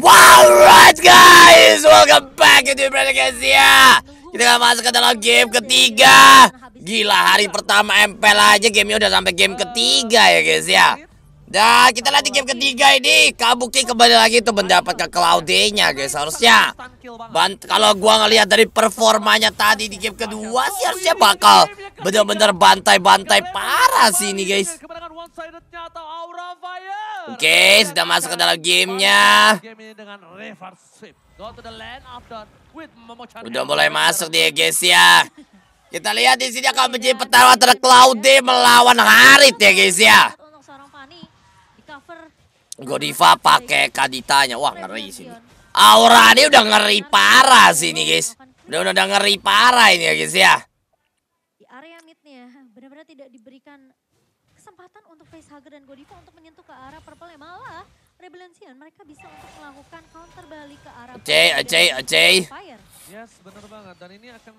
Wow, right guys, welcome back to ya. Kita masuk ke dalam game ketiga. Gila, hari pertama empel aja ini udah sampai game ketiga ya guys ya. Nah, kita nanti game ketiga ini Kabuki kembali lagi tuh mendapatkan Cloudy-nya guys harusnya. kalau gua ngelihat dari performanya tadi di game kedua sih harusnya bakal bener-bener bantai-bantai parah sih ini guys. Oke, okay, sudah masuk ke dalam gamenya. Udah mulai masuk dia guys ya. Kita lihat di sini akan menjadi pertarungan antara Claudie melawan Harit ya guys ya. Godiva pakai kaditanya. Wah, ngeri sini. Aura dia udah ngeri parah sini, guys. Udah udah, ngeri parah ini ya, guys ya. Di area midnya benar-benar tidak diberikan kesempatan untuk Facehugger dan Godiva untuk menyentuh ke arah purple yang malah Rebellion mereka bisa untuk melakukan counter balik ke arah Oke oke oke. Yes, benar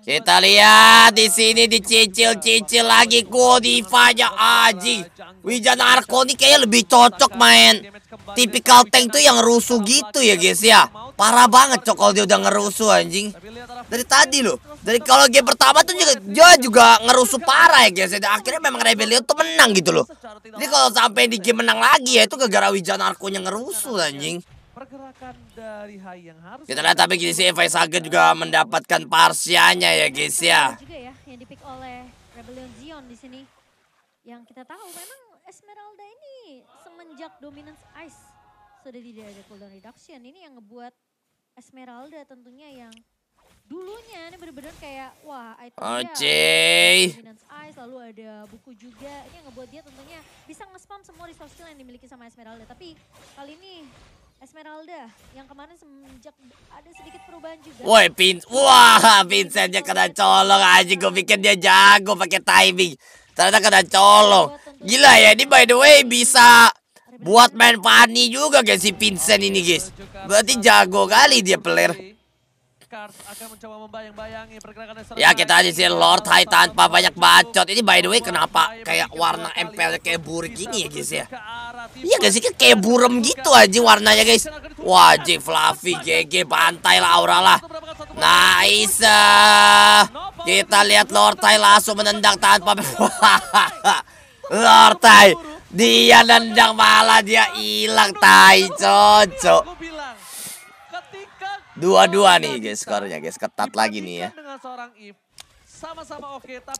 Kita lihat di sini dicicil-cicil lagi Godiva nya Aji. Wijana Arko ini kayaknya lebih cocok main Tipikal tank tuh yang rusuh gitu ya guys ya. Parah banget cokol dia udah ngerusuh anjing. Dari tadi loh. Dari kalau game pertama tuh juga dia juga ngerusuh parah ya guys. Dan akhirnya memang Rebellion tuh menang gitu loh. Jadi kalau sampai di game menang lagi ya itu gara-gara Wijana Arkonya ngerusuh anjing kita lihat tapi gini sih Evai Saga juga mendapatkan parsianya ya guys ya, ya yang kita tahu memang Esmeralda ini semenjak Dominance Ice sudah tidak ada cooldown reduction. Ini yang ngebuat Esmeralda tentunya yang dulunya ini benar-benar kayak wah itu Oke. Dominance Ice lalu ada buku juga. Ini yang ngebuat dia tentunya bisa nge-spam semua resource skill yang dimiliki sama Esmeralda. Tapi kali ini Esmeralda yang kemarin semenjak ada sedikit perubahan juga. Woi, pin wah, Vincentnya kena colong aja. Gue pikir dia jago pakai timing. Ternyata kena colong. Iya, Gila ya, ini by the way bisa buat main Fanny juga guys si Vincent ini guys. Berarti jago kali dia player. Ya kita aja sih Lord High tanpa banyak bacot. Ini by the way kenapa kayak warna MPL kayak burik gini ya guys ya? Iya guys sih kayak burem gitu aja warnanya guys. Wajib Fluffy GG pantai lah aura lah. Nice. Kita lihat Lord High langsung menendang tanpa Lord tai. Dia nendang malah dia hilang tai cocok. Dua-dua nih guys skornya guys. Ketat lagi nih ya.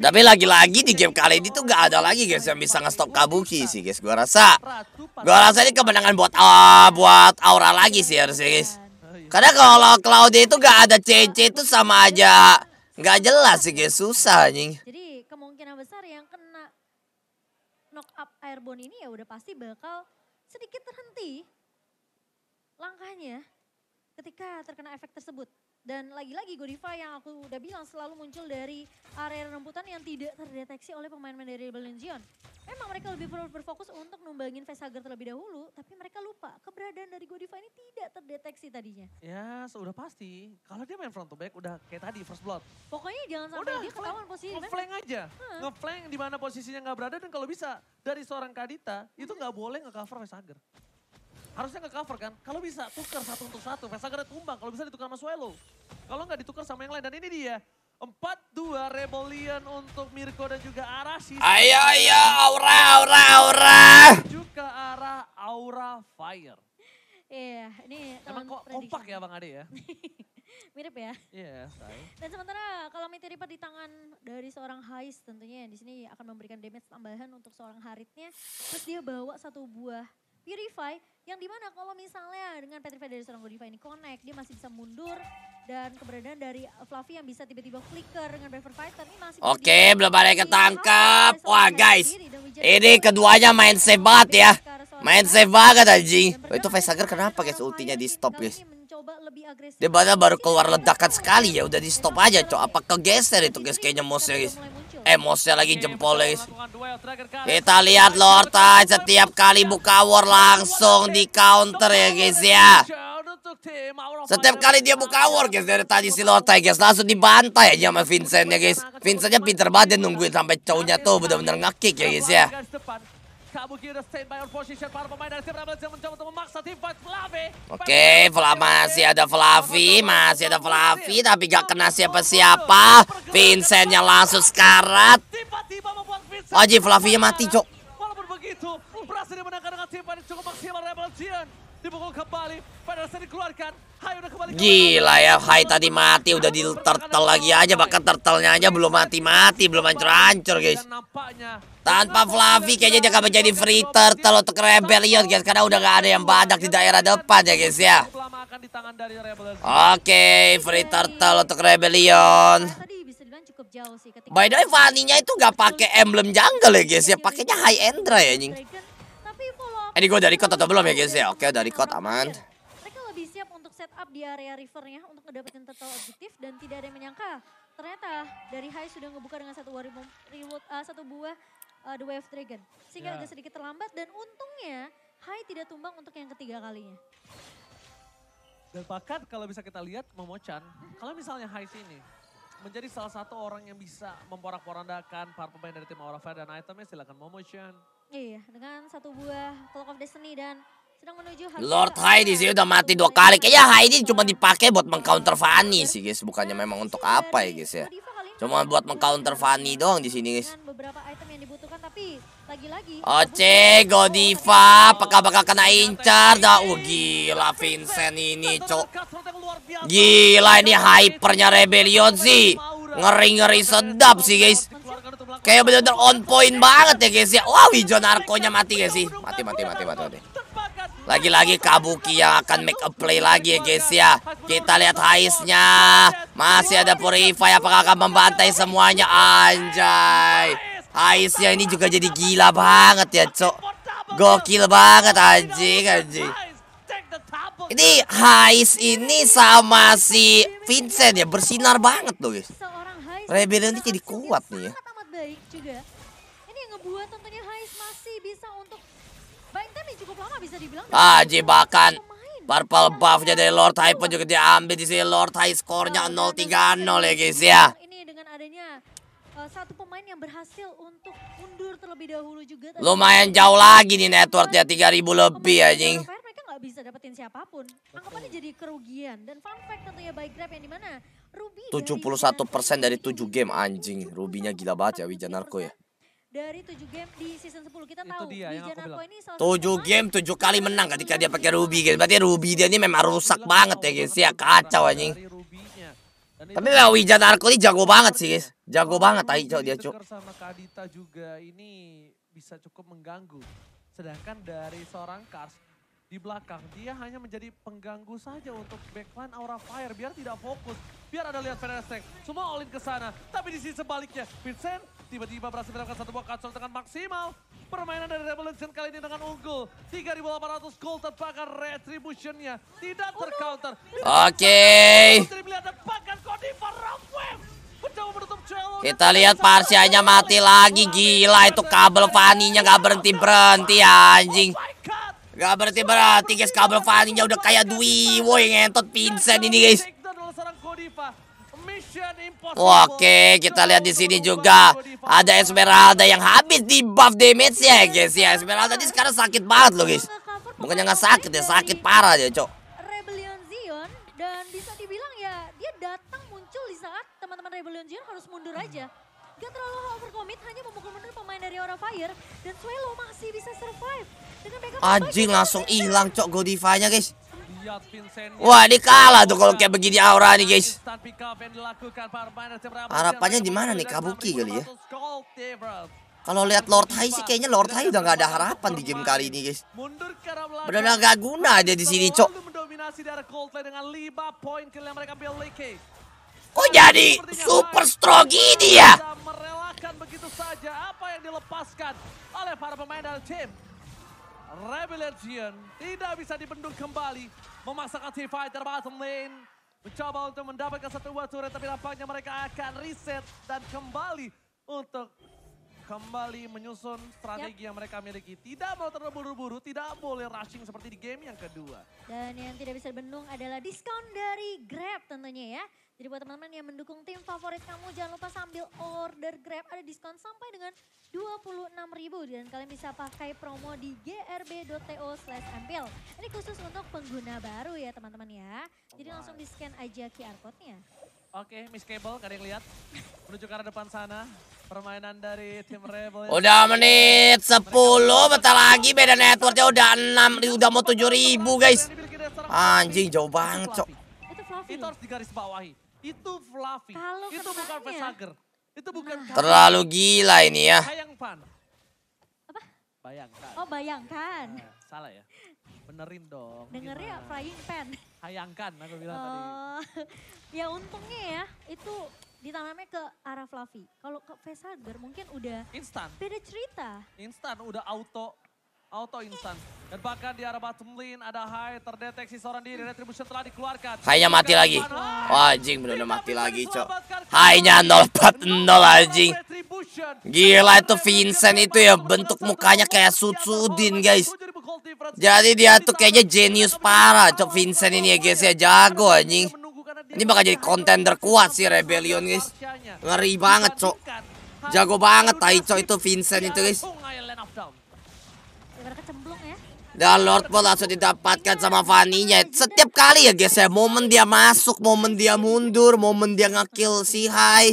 tapi lagi-lagi di game kali ini tuh gak ada lagi guys yang bisa ngestop Kabuki sih guys. Gua rasa gua rasa ini kemenangan buat uh, buat Aura lagi sih harusnya guys. Karena kalau Claudia itu gak ada CC itu sama aja gak jelas sih guys susah nih. Jadi kemungkinan besar yang kena knock up airborne ini ya udah pasti bakal sedikit terhenti langkahnya ketika terkena efek tersebut. Dan lagi-lagi Godiva yang aku udah bilang selalu muncul dari area remputan yang tidak terdeteksi oleh pemain-pemain dari Belgium. Memang mereka lebih perlu berfokus untuk numbangin Vesager terlebih dahulu, tapi mereka lupa keberadaan dari Godiva ini tidak terdeteksi tadinya. Ya, sudah pasti. Kalau dia main front to back udah kayak tadi first blood. Pokoknya jangan sampai udah, dia ketahuan posisi. Ngeflank aja. Huh? Ngeflank di mana posisinya nggak berada dan kalau bisa dari seorang Kadita itu hmm? nggak boleh ngecover Vesager. Harusnya nggak cover kan? Kalau bisa tukar satu untuk satu. Vesagar tumbang kalau bisa ditukar sama Suelo. Kalau nggak ditukar sama yang lain. Dan ini dia. 4-2 Rebellion untuk Mirko dan juga Arashi. Ayo, ayo, aura, aura, aura. Juga arah aura fire. Iya, ini Emang kok kompak ya Bang Ade ya? Mirip ya? Iya, yeah, Dan sementara kalau Meteor Reaper di tangan dari seorang Heist tentunya di sini akan memberikan damage tambahan untuk seorang Haritnya. Terus dia bawa satu buah Purify yang dimana kalau misalnya dengan Petrified dari seorang Godify ini connect, dia masih bisa mundur dan keberadaan dari Fluffy yang bisa tiba-tiba flicker dengan Braver Fighter ini masih Oke, belum ada yang ketangkap. Wah, guys. Ini keduanya main safe banget ya. Main safe banget anjing. Oh, itu Facehugger kenapa guys ultinya di stop guys? Dia baru keluar ledakan sekali ya udah di stop aja cok. Apa kegeser itu guys kayaknya musuhnya guys. Emosnya lagi jempol guys. Kita lihat Lorta ah, setiap kali buka war langsung di counter ya guys ya. Setiap kali dia buka war guys dari tadi si Lorta ah, guys langsung dibantai aja sama Vincent ya guys. Vincentnya pintar banget dia nungguin sampai cowoknya tuh benar benar ngekick ya guys ya. Kabuki Flavi. Oke, okay, masih ada Flavi, masih ada Flavi tapi gak kena siapa-siapa. Vincentnya langsung sekarat. Wajib oh, Flavi mati, Cok dipukul kembali. Pedersen dikeluarkan. Hai udah kembali. Gila ya, Hai tadi mati udah di turtle lagi aja bahkan turtle aja belum mati-mati, belum hancur-hancur, guys. Tanpa Fluffy kayaknya dia akan menjadi free turtle untuk Rebellion, guys, karena udah gak ada yang badak di daerah depan ya, guys ya. Oke, free turtle untuk Rebellion. By the way, Vaninya itu gak pakai emblem jungle ya, guys ya. Iya, iya, iya. Pakainya high endra ya, anjing. Eh, ini gue dari kot atau belum ya guys ya? Oke dari kot aman. Iya. Mereka lebih siap untuk setup di area rivernya untuk mendapatkan total objektif dan tidak ada yang menyangka. Ternyata dari High sudah ngebuka dengan satu reward, reward uh, satu buah uh, The Way of Dragon. Sehingga yeah. agak sedikit terlambat dan untungnya High tidak tumbang untuk yang ketiga kalinya. Dan bahkan kalau bisa kita lihat momo kalau misalnya Hai sini menjadi salah satu orang yang bisa memporak-porandakan para pemain dari tim Aura Fire dan itemnya silakan Momotion. Iya, dengan satu buah Clock of Destiny dan sedang menuju Haruka. Lord Heidi sih udah mati dua kali. Kayaknya Heidi cuma dipakai buat mengcounter Fanny sih guys, bukannya iya, memang untuk apa ya guys ya. Cuma buat mengcounter Fanny doang di sini guys. Beberapa item yang dibutuhkan tapi lagi-lagi. Oce, Godiva, oh, apakah bakal kena incar? Dah, oh, gila Vincent ini, cok. Gila ini hypernya Rebellion sih. Ngeri-ngeri sedap sih guys. Kayak bener-bener on point banget ya guys ya. Wow, hijau narkonya mati guys sih. Mati, mati, mati, mati. mati. Lagi-lagi Kabuki yang akan make a play lagi ya guys ya. Kita lihat heistnya Masih ada Purify apakah akan membantai semuanya anjay. Heistnya ini juga jadi gila banget ya, Cok. Gokil banget anjing, anjing. Ini Hais ini sama si Vincent ya bersinar banget loh guys. Rebellion ini jadi kuat nih ya. Baik juga. Ini yang ngebuat tentunya Hais masih bisa untuk buying time cukup lama bisa dibilang. Ah, jebakan. Purple iya, buffnya dari Lord Hyper juga diambil di sini Lord High skornya 0-3-0 ya guys ya. Ini dengan adanya eh, satu pemain yang berhasil untuk mundur terlebih dahulu juga. Lumayan jauh lagi nih networknya 3000 lebih anjing. Ya, nggak bisa dapetin siapapun. Anggapannya jadi kerugian. Dan fun fact tentunya by Grab yang dimana Ruby 71 persen dari 7 game anjing. Rubinya gila banget ya Wijanarko ya. Dari 7 game di season 10 kita tahu dia, Wijanarko ini 7 game 7 kali menang ketika dia pakai Ruby guys. Berarti Ruby dia ini memang rusak banget ya guys ya. Kacau anjing. Tapi memang Wijanarko ini jago banget sih guys. Jago oh, banget tai dia cok. Sama Kadita juga ini bisa cukup mengganggu. Sedangkan dari seorang Kars di belakang. Dia hanya menjadi pengganggu saja untuk backline Aura Fire. Biar tidak fokus, biar ada lihat Fenersek. Semua all in ke sana. Tapi di sini sebaliknya, Vincent tiba-tiba berhasil mendapatkan satu buah kacau dengan maksimal. Permainan dari Revolution kali ini dengan unggul. 3.800 gold terbakar retributionnya. Tidak tercounter. Oke. Kita lihat Parsianya mati lagi. Gila itu kabel Faninya gak berhenti-berhenti anjing. Gak berarti berarti guys kabel Fanny udah kayak Dwi, woi ngentot pingsan ini guys. Oke, kita lihat di sini juga ada Esmeralda yang habis di buff damage ya guys ya. Esmeralda ini sekarang sakit banget loh guys. Bukannya nggak sakit ya, sakit parah dia, Cok. Rebellion Zion dan bisa dibilang ya dia datang muncul di saat teman-teman Rebellion Zion harus mundur aja gak terlalu overcommit, hanya memukul mundur pemain dari Aura Fire. Dan Swallow masih bisa survive. Anjing langsung hilang cok Godify-nya guys. Iya, Wah ini kalah tuh kalau kayak begini aura nih guys. Harapannya di mana nih Kabuki kali ya? Kalau lihat Lord Hai sih kayaknya Lord Hai udah gak ada harapan di game kali ini guys. Benar-benar nggak guna aja di sini cok. Kok jadi super strong ini ya? Rebellion tidak bisa dibendung kembali. Memasakkan si fighter bottom lane. Mencoba untuk mendapatkan satu buah turret tapi nampaknya mereka akan reset dan kembali untuk kembali menyusun strategi yep. yang mereka miliki. Tidak mau terburu-buru, tidak boleh rushing seperti di game yang kedua. Dan yang tidak bisa dibendung adalah diskon dari Grab tentunya ya. Jadi buat teman-teman yang mendukung tim favorit kamu, jangan lupa sambil order Grab ada diskon sampai dengan 26.000 dan kalian bisa pakai promo di grb.to slash Ini khusus untuk pengguna baru ya teman-teman ya. Jadi langsung di scan aja QR code-nya. Oke, okay, Miss Cable, gak ada yang lihat. Menuju ke arah depan sana. Permainan dari tim Rebel. Udah menit 10 bentar lagi beda networknya udah 6 udah mau 7000 guys. Anjing jauh banget, Cok. Itu Fluffy. Itu harus digaris bawahi. Itu Fluffy. itu bukan Vesager. Itu bukan nah. Terlalu gila ini ya. Bayangkan. Apa? Bayangkan. Oh, bayangkan. Nah, eh, salah ya. Benerin dong. Denger ya frying pan. Hayangkan aku bilang oh, tadi. Ya untungnya ya itu ditanamnya ke arah fluffy. Kalau ke Vesager mungkin udah instan. Beda cerita. Instan udah auto auto instan. Dan bahkan di arah bottom lane ada high terdeteksi seorang diri retribution telah dikeluarkan. high mati lagi. Wah, anjing benar mati lagi, Cok. Hai nya 040 anjing. Gila itu Vincent itu ya bentuk mukanya kayak Sutsudin, guys. Jadi dia tuh kayaknya jenius parah, Cok Vincent ini ya guys ya jago anjing. Ini bakal jadi konten terkuat sih Rebellion guys. Ngeri banget, Cok. Jago banget Taicho itu Vincent itu, guys. Dan Lord Paul langsung didapatkan sama Vaninya. Setiap kali ya guys ya, momen dia masuk, momen dia mundur, momen dia ngekill si Hai.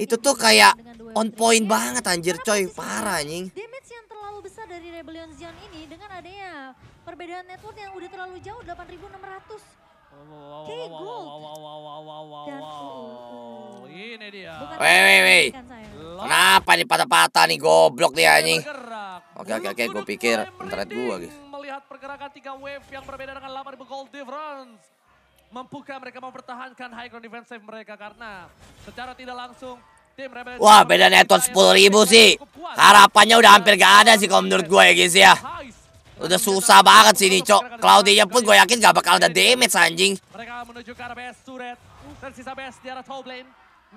Itu tuh kayak on point banget anjir coy, parah anjing. besar dari Rebellion Zion ini dengan adanya perbedaan network yang udah terlalu jauh 8600 Wow, K Gold. ini dia. Wei, wei, wei. Kan, Kenapa nih patah-patah nih goblok dia anjing? Oke, oke, oke, gue pikir internet gue guys. Melihat pergerakan tiga wave yang berbeda dengan 8000 gold difference. Mampukah mereka mempertahankan high ground defensive mereka karena secara tidak langsung tim Rebel Wah, beda neton 10.000 sih. Harapannya udah hampir gak ada sih kalau menurut gue ya guys ya. Udah susah banget sini, Cok. Claudia pun gue yakin gak bakal ada damage, anjing. Mereka menuju ke arah base turret. Dan sisa base di arah top lane.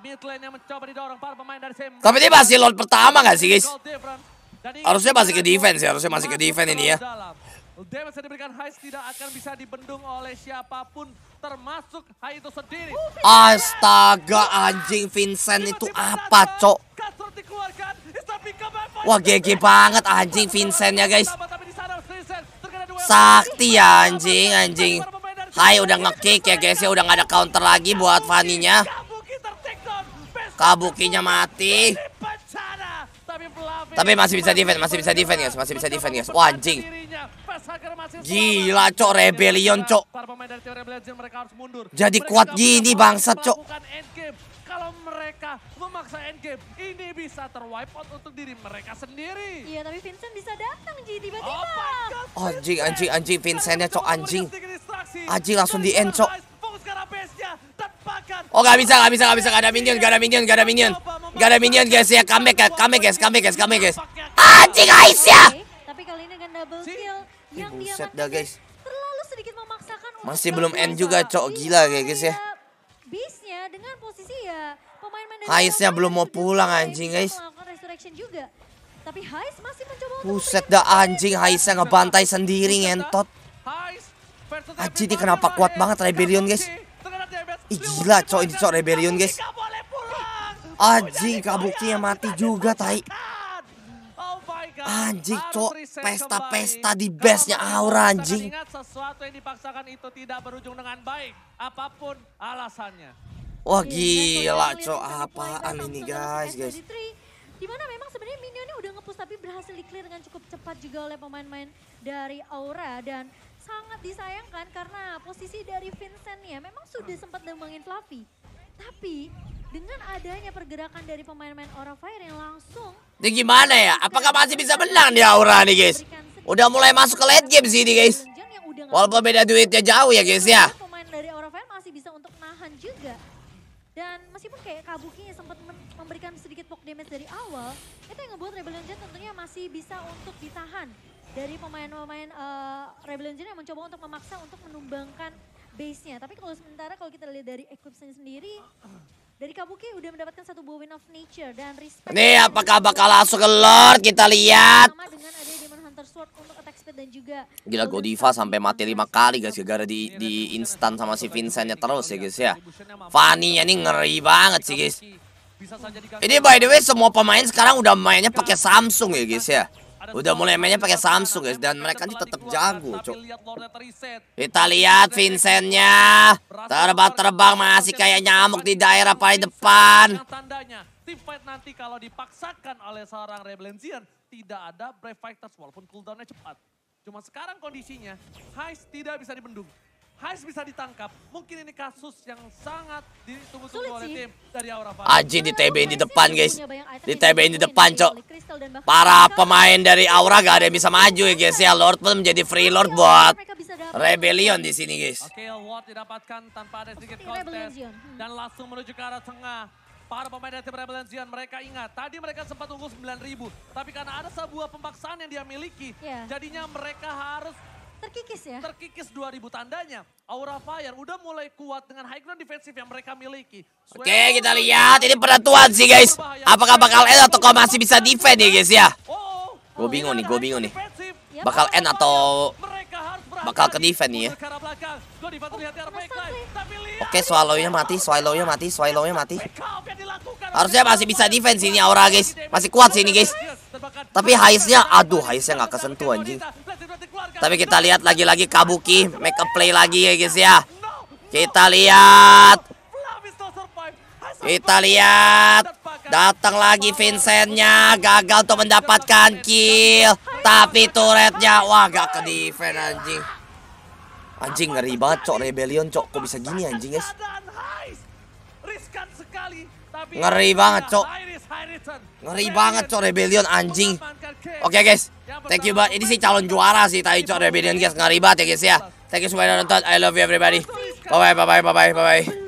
Mid lane yang mencoba didorong para pemain dari Sam. Tapi ini masih load pertama gak sih, guys? Harusnya masih ke defense ya, harusnya masih ke defense ini ya. Damage yang diberikan Heist tidak akan bisa dibendung oleh siapapun termasuk Hai itu sendiri. Astaga anjing Vincent itu apa, Cok? Wah GG banget anjing Vincent Vincentnya guys. Sakti ya anjing, anjing. Hai udah ngekick ya guys ya, udah nggak ada counter lagi buat Vaninya. Kabukinya mati. Tapi masih bisa defend, masih bisa defend guys, masih bisa defend guys. Wah anjing. Gila cok rebellion cok. Jadi kuat gini bangsat cok kalau mereka memaksa endgame, ini bisa terwipe out untuk diri mereka sendiri. Iya, tapi Vincent bisa datang, Ji, tiba-tiba. Oh, anjing, anjing, anjing, Vincentnya cok anjing. Anjing langsung di end, cok. Oh gak bisa, gak bisa, gak bisa, gak ada minion, gak ada minion, gak ada minion. Gak ada minion guys ya, comeback ya, comeback guys, comeback guys, comeback guys. Ah, anjing guys ya. Tapi kali ini dengan double kill yang dia dah guys. Terlalu sedikit memaksakan Masih belum end juga, cok, gila guys ya. Iya, bisa ya dengan posisi ya pemain Mandarin. Haisnya belum mau pulang anjing guys. Juga. Tapi Hais masih mencoba Buset dah anjing Haisnya ngebantai sendiri ngentot. Aji ini kenapa kuat ya. banget Rebellion guys. Ih gila cok ini cok Rebellion guys. Anjing yang mati juga tai. Oh anjing cok pesta-pesta di base-nya Aura anjing. Ingat sesuatu yang dipaksakan itu tidak berujung dengan baik apapun alasannya. Wah iya, gila, cok apaan ini guys, guys. Dimana memang sebenarnya minionnya udah ngepus, tapi berhasil di clear dengan cukup cepat juga oleh pemain-pemain dari Aura dan sangat disayangkan karena posisi dari Vincent ya memang sudah sempat nembangin Fluffy. Tapi dengan adanya pergerakan dari pemain-pemain Aura Fire yang langsung Ini gimana ya? Apakah masih bisa menang di Aura nih guys? Udah mulai masuk ke late game sih ini guys. Walaupun beda duitnya jauh ya guys ya. Dan meskipun kayak Kabuki sempat memberikan sedikit poke damage dari awal, itu yang ngebuat Rebellion Jet tentunya masih bisa untuk ditahan dari pemain-pemain uh, eh, Rebellion Jet yang mencoba untuk memaksa untuk menumbangkan base-nya. Tapi kalau sementara kalau kita lihat dari equipment sendiri, dari Kabuki udah mendapatkan satu buah win of nature dan respect. Nih apakah bakal langsung ke Lord kita lihat. Sama dengan ada Demon Hunter Sword untuk attack speed dan juga. Gila Godiva sampai mati lima kali guys gara-gara di di instan sama si Vincentnya terus ya guys ya. Fanny nih ngeri banget sih guys. Ini by the way semua pemain sekarang udah mainnya pakai Samsung ya guys ya. Udah mulai mainnya pakai Samsung guys ya, dan mereka ini tetap jago, cok. Kita lihat Vincentnya terbang-terbang masih kayak nyamuk di daerah paling depan. tandanya, fight nanti kalau dipaksakan oleh seorang Rebellion tidak ada Brave Fighters walaupun cooldownnya cepat. Cuma sekarang kondisinya Heist tidak bisa dibendung harus bisa ditangkap. Mungkin ini kasus yang sangat ditunggu-tunggu oleh tim dari Aura Fire. Aji di TB di depan guys. Di TB di depan cok. Para pemain dari Aura gak ada yang bisa maju ya guys ya. Lord pun menjadi free lord iya, buat Rebellion di sini guys. Oke, Award didapatkan tanpa ada sedikit kontes hmm. dan langsung menuju ke arah tengah. Para pemain dari tim Rebellion Zion, mereka ingat, tadi mereka sempat unggul 9.000. Tapi karena ada sebuah pemaksaan yang dia miliki, iya. jadinya mereka harus Terkikis ya? Terkikis 2000 tandanya. Aura Fire udah mulai kuat dengan high ground defensif yang mereka miliki. Oke okay, kita lihat ini penentuan sih guys. Apakah bakal end atau kau masih bisa defend ya guys ya? Oh, oh. gue bingung nih, gue bingung nih. Ya, bakal end atau ya? bakal ke defend nih ya. Oh, Oke, okay, swallow-nya mati, swallow-nya mati, swallow-nya mati. Harusnya masih bisa defense ini Aura guys. Masih kuat sih ini guys. Tapi highest-nya aduh, highest-nya gak kesentuh anjing. Tapi kita lihat lagi-lagi Kabuki make a play lagi ya guys ya. Kita lihat. Kita lihat. Datang lagi Vincentnya gagal untuk mendapatkan kill. Tapi turretnya wah gak ke defend anjing. Anjing ngeri banget cok rebellion cok kok bisa gini anjing guys. Ngeri banget cok. Ngeri banget cok rebellion anjing. Oke okay, guys, Thank you banget. Ini sih calon juara sih Taicho Rebellion guys. Ngeri ngaribat ya guys ya. Thank you semuanya nonton. I love you everybody. Bye bye bye bye bye bye.